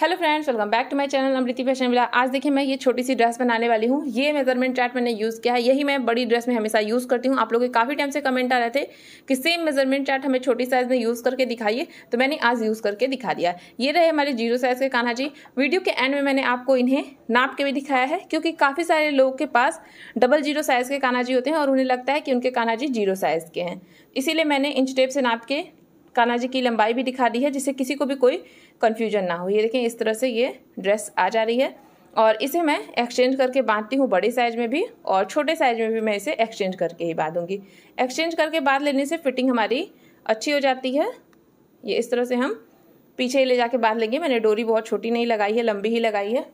hello friends welcome back to my channel Amriti fashion villa आज देखिए मैं ये छोटी सी ड्रेस बनाने वाली हूँ ये मेजरमेंट चार्ट मैंने यूज़ किया है यही मैं बड़ी ड्रेस में हमेशा यूज़ करती हूँ आप लोगों के काफ़ी टाइम से कमेंट आ रहे थे कि सेम मेजरमेंट चार्ट हमें छोटी साइज़ में यूज़ करके दिखाइए तो मैंने आज यूज़ करके दिखा दिया ये रहे हमारे जीरो साइज़ के कान्हा जी वीडियो के एंड में मैंने आपको इन्हें नाप के भी दिखाया है क्योंकि काफ़ी सारे लोगों के पास डबल जीरो साइज़ के कान्हा जी होते हैं और उन्हें लगता है कि उनके कान्हा जी जीरो साइज़ के हैं इसीलिए मैंने इंच टेप से नाप के कान्हा जी की लंबाई भी दिखा दी है जिससे किसी को भी कोई कन्फ्यूजन ना हो ये देखें इस तरह से ये ड्रेस आ जा रही है और इसे मैं एक्सचेंज करके बांधती हूँ बड़े साइज में भी और छोटे साइज में भी मैं इसे एक्सचेंज करके ही बांधूँगी एक्सचेंज करके बांध लेने से फिटिंग हमारी अच्छी हो जाती है ये इस तरह से हम पीछे ले जाके बांध लेंगे मैंने डोरी बहुत छोटी नहीं लगाई है लंबी ही लगाई है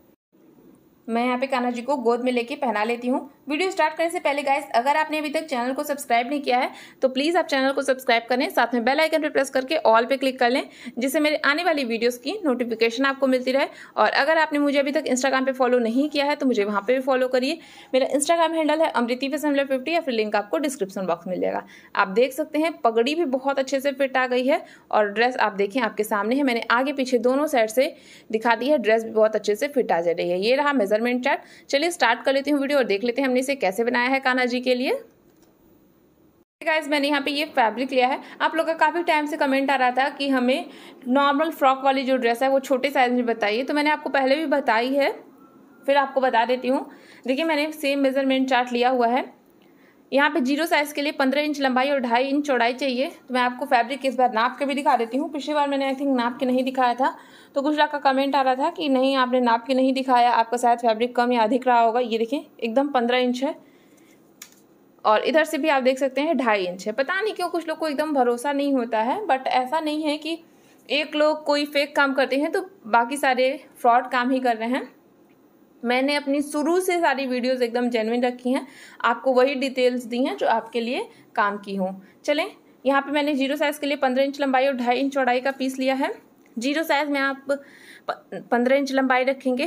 मैं यहाँ पे कान्हा जी को गोद में लेके पहना लेती हूँ वीडियो स्टार्ट करने से पहले गाइस अगर आपने अभी तक चैनल को सब्सक्राइब नहीं किया है तो प्लीज़ आप चैनल को सब्सक्राइब करें साथ में बेल आइकन पर प्रेस करके ऑल पे क्लिक कर लें जिससे मेरे आने वाली वीडियोस की नोटिफिकेशन आपको मिलती रहे और अगर आपने मुझे अभी तक इंस्टाग्राम पर फॉलो नहीं किया है तो मुझे वहाँ पर भी फॉलो करिए मेरा इंस्टाग्राम हैंडल है अमृति फैसमला फिफ्टी या फिर लिंक आपको डिस्क्रिप्शन बॉक्स मिल जाएगा आप देख सकते हैं पगड़ी भी बहुत अच्छे से फिट आ गई है और ड्रेस आप देखें आपके सामने है मैंने आगे पीछे दोनों साइड से दिखा दी है ड्रेस भी बहुत अच्छे से फिट आ जा रही है ये रहा मेजर मेजरमेंट चार्ट चलिए स्टार्ट कर लेती हूँ वीडियो और देख लेते हैं हमने इसे कैसे बनाया है कान्हा जी के लिए गाइज मैंने यहाँ पे ये फैब्रिक लिया है आप लोग का काफ़ी टाइम से कमेंट आ रहा था कि हमें नॉर्मल फ्रॉक वाली जो ड्रेस है वो छोटे साइज में बताइए तो मैंने आपको पहले भी बताई है फिर आपको बता देती हूँ देखिए मैंने सेम मेजरमेंट चार्ट लिया हुआ है यहाँ पे जीरो साइज़ के लिए पंद्रह इंच लंबाई और ढाई इंच चौड़ाई चाहिए तो मैं आपको फैब्रिक इस बार नाप के भी दिखा देती हूँ पिछली बार मैंने आई थिंक नाप के नहीं दिखाया था तो कुछ का कमेंट आ रहा था कि नहीं आपने नाप के नहीं दिखाया आपका शायद फैब्रिक कम या अधिक रहा होगा ये देखें एकदम पंद्रह इंच है और इधर से भी आप देख सकते हैं ढाई इंच है पता नहीं क्यों कुछ लोग को एकदम भरोसा नहीं होता है बट ऐसा नहीं है कि एक लोग कोई फेक काम करते हैं तो बाकी सारे फ्रॉड काम ही कर रहे हैं मैंने अपनी शुरू से सारी वीडियोस एकदम जेनविन रखी हैं आपको वही डिटेल्स दी हैं जो आपके लिए काम की हों चलें यहाँ पे मैंने जीरो साइज़ के लिए पंद्रह इंच लंबाई और ढाई इंच चौड़ाई का पीस लिया है जीरो साइज़ में आप पंद्रह इंच लंबाई रखेंगे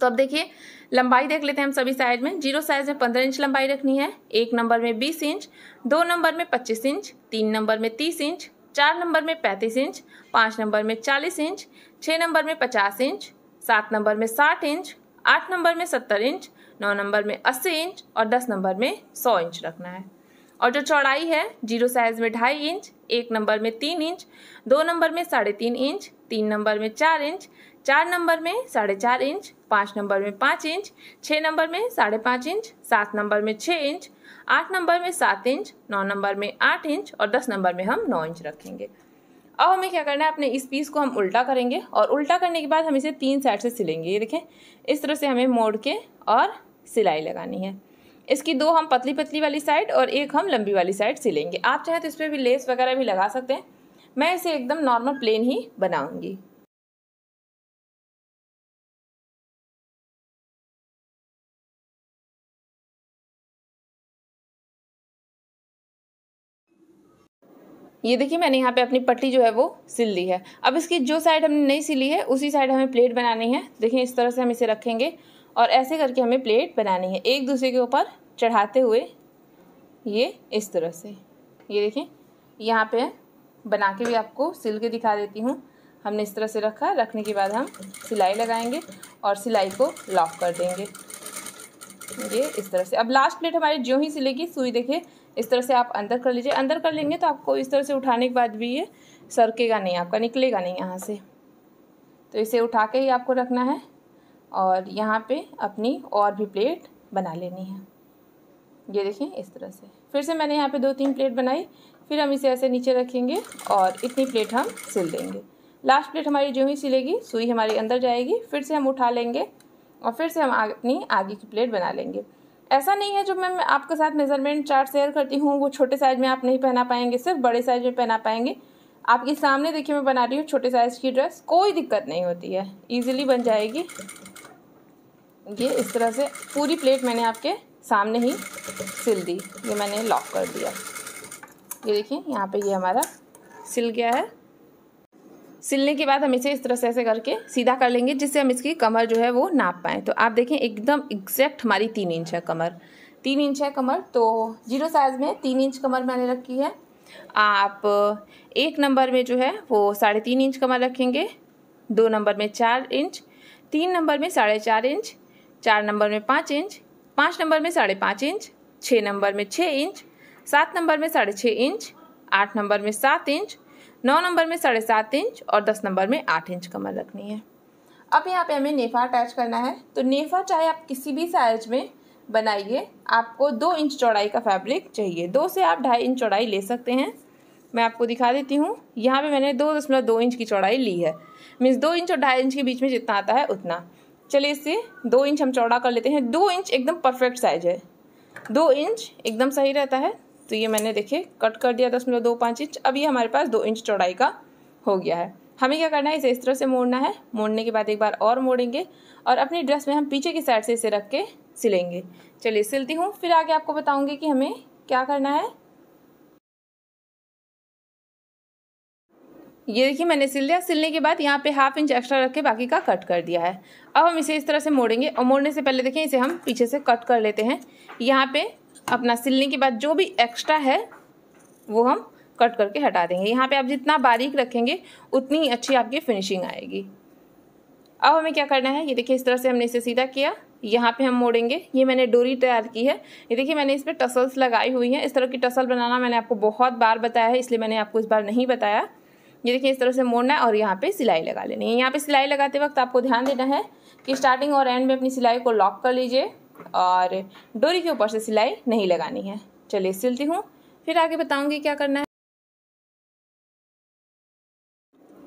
तो अब देखिए लंबाई देख लेते हैं हम सभी साइज में जीरो साइज में पंद्रह इंच लंबाई रखनी है एक नंबर में बीस इंच दो नंबर में पच्चीस इंच तीन नंबर में तीस इंच चार नंबर में पैंतीस इंच पाँच नंबर में चालीस इंच छः नंबर में पचास इंच सात नंबर में साठ इंच आठ नंबर में सत्तर इंच नौ नंबर में अस्सी इंच और दस नंबर में सौ इंच रखना है और जो चौड़ाई है जीरो साइज में ढाई इंच एक नंबर में तीन इंच दो नंबर में साढ़े तीन इंच तीन नंबर में चार इंच चार नंबर में साढ़े चार इंच पाँच नंबर में पाँच इंच छः नंबर में साढ़े पाँच इंच सात नंबर में छः इंच आठ नंबर में सात इंच नौ नंबर में आठ इंच और दस नंबर में हम नौ इंच रखेंगे अब हमें क्या करना है अपने इस पीस को हम उल्टा करेंगे और उल्टा करने के बाद हम इसे तीन साइड से सिलेंगे ये देखें इस तरह से हमें मोड़ के और सिलाई लगानी है इसकी दो हम पतली पतली वाली साइड और एक हम लंबी वाली साइड सिलेंगे आप चाहें तो इस पर भी लेस वगैरह भी लगा सकते हैं मैं इसे एकदम नॉर्मल प्लेन ही बनाऊँगी ये देखिए मैंने यहाँ पे अपनी पट्टी जो है वो सिल दी है अब इसकी जो साइड हमने नहीं सिली है उसी साइड हमें प्लेट बनानी है देखिए इस तरह से हम इसे रखेंगे और ऐसे करके हमें प्लेट बनानी है एक दूसरे के ऊपर चढ़ाते हुए ये इस तरह से ये देखिए यहाँ पे बना के भी आपको सिल के दिखा देती हूँ हमने इस तरह से रखा रखने के बाद हम सिलाई लगाएंगे और सिलाई को लॉक कर देंगे ये इस तरह से अब लास्ट प्लेट हमारी जो ही सिलेगी सुई देखिए इस तरह से आप अंदर कर लीजिए अंदर कर लेंगे तो आपको इस तरह से उठाने के बाद भी ये सरकेगा नहीं आपका निकलेगा नहीं यहाँ से तो इसे उठा के ही आपको रखना है और यहाँ पे अपनी और भी प्लेट बना लेनी है ये देखें इस तरह से फिर से मैंने यहाँ पे दो तीन प्लेट बनाई फिर हम इसे ऐसे नीचे रखेंगे और इतनी प्लेट हम सिल देंगे लास्ट प्लेट हमारी जो ही सिलेगी सुई हमारी अंदर जाएगी फिर से हम उठा लेंगे और फिर से हम अपनी आगे की प्लेट बना लेंगे ऐसा नहीं है जो मैं आपके साथ मेज़रमेंट चार्ट शेयर करती हूँ वो छोटे साइज़ में आप नहीं पहना पाएंगे सिर्फ बड़े साइज़ में पहना पाएंगे आपके सामने देखिए मैं बना रही हूँ छोटे साइज़ की ड्रेस कोई दिक्कत नहीं होती है ईजिली बन जाएगी ये इस तरह से पूरी प्लेट मैंने आपके सामने ही सिल दी ये मैंने लॉक कर दिया ये देखिए यहाँ पे ये हमारा सिल गया है सिलने के बाद हम इसे इस तरह से ऐसे करके सीधा कर लेंगे जिससे हम इसकी कमर जो है वो नाप पाएँ तो आप देखें एकदम एग्जैक्ट हमारी तीन इंच है कमर तीन इंच है कमर तो जीरो साइज़ में तीन इंच कमर मैंने रखी है आप एक नंबर में जो है वो साढ़े तीन इंच कमर रखेंगे दो नंबर में चार इंच तीन नंबर में साढ़े चार इंच चार नंबर में पाँच इंच पाँच नंबर में साढ़े पाँच इंच छः नंबर में छः इंच सात नंबर में साढ़े छः इंच आठ नंबर में सात इंच नौ नंबर में साढ़े सात इंच और दस नंबर में आठ इंच कमर रखनी है अब यहाँ पे हमें नेफा अटैच करना है तो नेफा चाहे आप किसी भी साइज में बनाइए आपको दो इंच चौड़ाई का फैब्रिक चाहिए दो से आप ढाई इंच चौड़ाई ले सकते हैं मैं आपको दिखा देती हूँ यहाँ पे मैंने दो दशमलव दो इंच की चौड़ाई ली है मीन्स दो इंच और ढाई इंच के बीच में जितना आता है उतना चलिए इससे दो इंच हम चौड़ा कर लेते हैं दो इंच एकदम परफेक्ट साइज है दो इंच एकदम सही रहता है तो ये मैंने देखे कट कर दिया दशमलव दो पाँच इंच अब ये हमारे पास दो इंच चौड़ाई का हो गया है हमें क्या करना है इसे इस तरह से मोड़ना है मोड़ने के बाद एक बार और मोड़ेंगे और अपनी ड्रेस में हम पीछे की साइड से इसे रख के सिलेंगे चलिए सिलती हूँ फिर आगे आपको बताऊँगी कि हमें क्या करना है ये देखिए मैंने सिल दिया सिलने के बाद यहाँ पे हाफ इंच एक्स्ट्रा रख के बाकी का कट कर दिया है अब हम इसे इस तरह से मोड़ेंगे और मोड़ने से पहले देखें इसे हम पीछे से कट कर लेते हैं यहाँ पे अपना सिलने के बाद जो भी एक्स्ट्रा है वो हम कट करके हटा देंगे यहाँ पे आप जितना बारीक रखेंगे उतनी ही अच्छी आपकी फिनिशिंग आएगी अब हमें क्या करना है ये देखिए इस तरह से हमने इसे सीधा किया यहाँ पे हम मोड़ेंगे ये मैंने डोरी तैयार की है ये देखिए मैंने इस पर टसल्स लगाई हुई हैं इस तरह की टसल बनाना मैंने आपको बहुत बार बताया है इसलिए मैंने आपको इस बार नहीं बताया ये देखिए इस तरह से मोड़ना है और यहाँ पर सिलाई लगा लेनी है यहाँ पर सिलाई लगाते वक्त आपको ध्यान देना है कि स्टार्टिंग और एंड में अपनी सिलाई को लॉक कर लीजिए और डोरी के ऊपर से सिलाई नहीं लगानी है चलिए सिलती हूँ फिर आगे बताऊँगी क्या करना है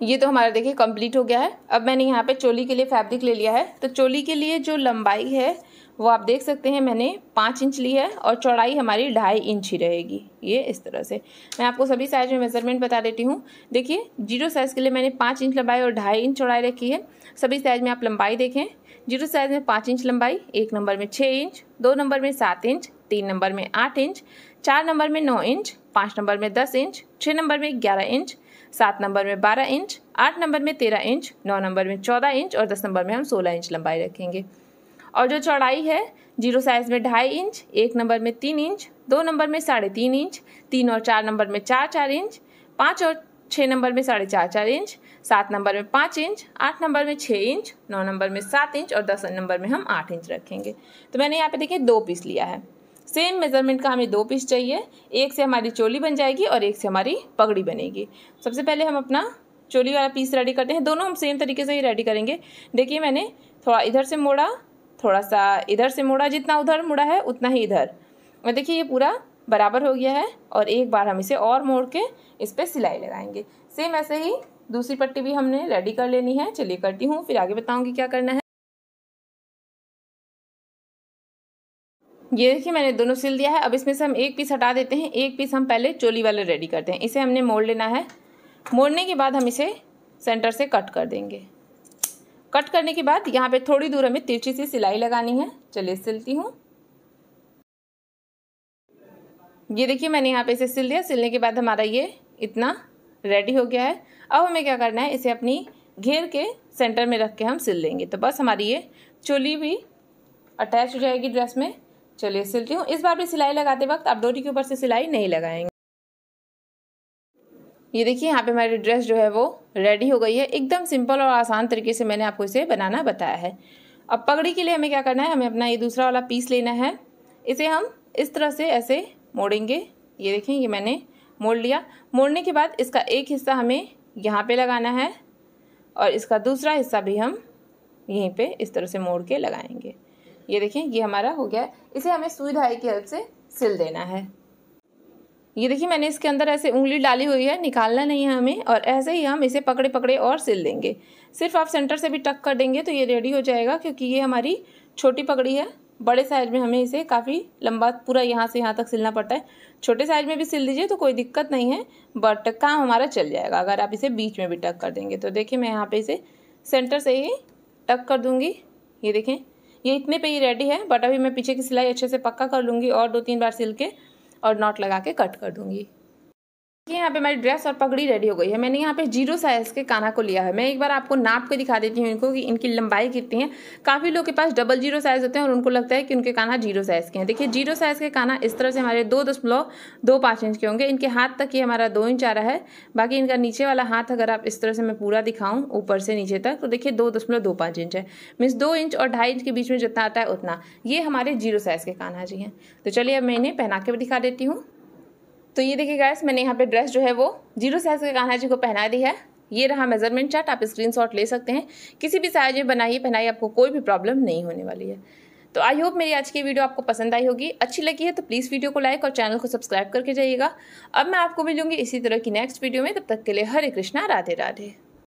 ये तो हमारा देखिए कंप्लीट हो गया है अब मैंने यहाँ पे चोली के लिए फैब्रिक ले लिया है तो चोली के लिए जो लंबाई है वो आप देख सकते हैं मैंने पाँच इंच ली है और चौड़ाई हमारी ढाई इंच ही रहेगी ये इस तरह से मैं आपको सभी साइज़ में मेज़रमेंट बता देती हूँ देखिए जीरो साइज़ के लिए मैंने पाँच इंच लंबाई और ढाई इंच चौड़ाई रखी है सभी साइज़ में आप लंबाई देखें जीरो साइज में पाँच इंच लंबाई एक नंबर में छः इंच दो नंबर में सात इंच तीन नंबर में आठ इंच चार नंबर में नौ इंच पाँच नंबर में दस इंच छः नंबर में ग्यारह इंच सात नंबर में बारह इंच आठ नंबर में तेरह इंच नौ नंबर में चौदह इंच और दस नंबर में हम सोलह इंच लंबाई रखेंगे और जो चौड़ाई है जीरो साइज़ में ढाई इंच एक नंबर में तीन इंच दो नंबर में साढ़े तीन इंच तीन और चार नंबर में चार चार इंच पाँच और छः नंबर में साढ़े चार चार इंच सात नंबर में पाँच इंच आठ नंबर में छः इंच नौ नंबर में सात इंच और दस नंबर में हम आठ इंच रखेंगे तो मैंने यहाँ पे देखिए दो पीस लिया है सेम मेज़रमेंट का हमें दो पीस चाहिए एक से हमारी चोली बन जाएगी और एक से हमारी पगड़ी बनेगी सबसे पहले हम अपना चोली वाला पीस रेडी करते हैं दोनों हम सेम तरीके से ही रेडी करेंगे देखिए मैंने थोड़ा इधर से मोड़ा थोड़ा सा इधर से मोड़ा जितना उधर मुड़ा है उतना ही इधर और देखिए ये पूरा बराबर हो गया है और एक बार हम इसे और मोड़ के इस पर सिलाई लगाएंगे सेम ऐसे ही दूसरी पट्टी भी हमने रेडी कर लेनी है चलिए करती हूँ फिर आगे बताऊँगी क्या करना है ये देखिए मैंने दोनों सिल दिया है अब इसमें से हम एक पीस हटा देते हैं एक पीस हम पहले चोली वाले रेडी करते हैं इसे हमने मोड़ लेना है मोड़ने के बाद हम इसे सेंटर से कट कर देंगे कट करने के बाद यहाँ पे थोड़ी दूर हमें तिरछी सी सिलाई लगानी है चलिए सिलती हूँ ये देखिए मैंने यहाँ पे इसे सिल दिया सिलने के बाद हमारा ये इतना रेडी हो गया है अब हमें क्या करना है इसे अपनी घेर के सेंटर में रख के हम सिल लेंगे तो बस हमारी ये चोली भी अटैच हो जाएगी ड्रेस में चलिए सिलती हूँ इस बार भी सिलाई लगाते वक्त आप डोरी के ऊपर से सिलाई नहीं लगाएंगे ये देखिए यहाँ पे हमारी ड्रेस जो है वो रेडी हो गई है एकदम सिंपल और आसान तरीके से मैंने आपको इसे बनाना बताया है अब पगड़ी के लिए हमें क्या करना है हमें अपना ये दूसरा वाला पीस लेना है इसे हम इस तरह से ऐसे मोड़ेंगे ये देखें ये मैंने मोड़ लिया मोड़ने के बाद इसका एक हिस्सा हमें यहाँ पे लगाना है और इसका दूसरा हिस्सा भी हम यहीं पे इस तरह से मोड़ के लगाएंगे ये देखें ये हमारा हो गया है इसे हमें सुई धाई की हेल्प से सिल देना है ये देखिए मैंने इसके अंदर ऐसे उंगली डाली हुई है निकालना नहीं है हमें और ऐसे ही हम इसे पकड़े पकड़े और सिल देंगे सिर्फ आप सेंटर से भी टक कर देंगे तो ये रेडी हो जाएगा क्योंकि ये हमारी छोटी पकड़ी है बड़े साइज में हमें इसे काफ़ी लंबा पूरा यहाँ से यहाँ तक सिलना पड़ता है छोटे साइज में भी सिल दीजिए तो कोई दिक्कत नहीं है बट काम हमारा चल जाएगा अगर आप इसे बीच में भी टक कर देंगे तो देखिए मैं यहाँ पे इसे सेंटर से ही टक कर दूँगी ये देखें ये इतने पे ही रेडी है बट अभी मैं पीछे की सिलाई अच्छे से पक्का कर लूँगी और दो तीन बार सिल के और नॉट लगा के कट कर दूँगी देखिए यहाँ पे हमारी ड्रेस और पगड़ी रेडी हो गई है मैंने यहाँ पे जीरो साइज़ के काना को लिया है मैं एक बार आपको नाप के दिखा देती हूँ इनको कि इनकी लंबाई कितनी है काफ़ी लोग के पास डबल जीरो साइज़ होते हैं और उनको लगता है कि उनके काना जीरो साइज़ के हैं देखिए जीरो साइज़ के काना इस तरह से हमारे दो दशमलव दो पाँच इंच के होंगे इनके हाथ तक ये हमारा दो इंच आ रहा है बाकी इनका नीचे वाला हाथ अगर आप इस तरह से मैं पूरा दिखाऊँ ऊपर से नीचे तक तो देखिए दो दशमलव दो पाँच इंच है मीन्स दो इंच और ढाई इंच के बीच में जितना आता है उतना ये हमारे जीरो साइज़ के काना जी हैं तो चलिए अब मैं इन्हें पहना के भी दिखा देती हूँ तो ये देखिए गाइस मैंने यहाँ पे ड्रेस जो है वो जीरो साइज़ के कान्हा जी को पहना दी है ये रहा मेजरमेंट चार्ट आप स्क्रीनशॉट ले सकते हैं किसी भी साइज में बनाइए पहनाइए आपको कोई भी प्रॉब्लम नहीं होने वाली है तो आई होप मेरी आज की वीडियो आपको पसंद आई होगी अच्छी लगी है तो प्लीज़ वीडियो को लाइक और चैनल को सब्सक्राइब करके जाइएगा अब मैं आपको मिलूंगी इसी तरह की नेक्स्ट वीडियो में तब तक के लिए हरे कृष्णा राधे राधे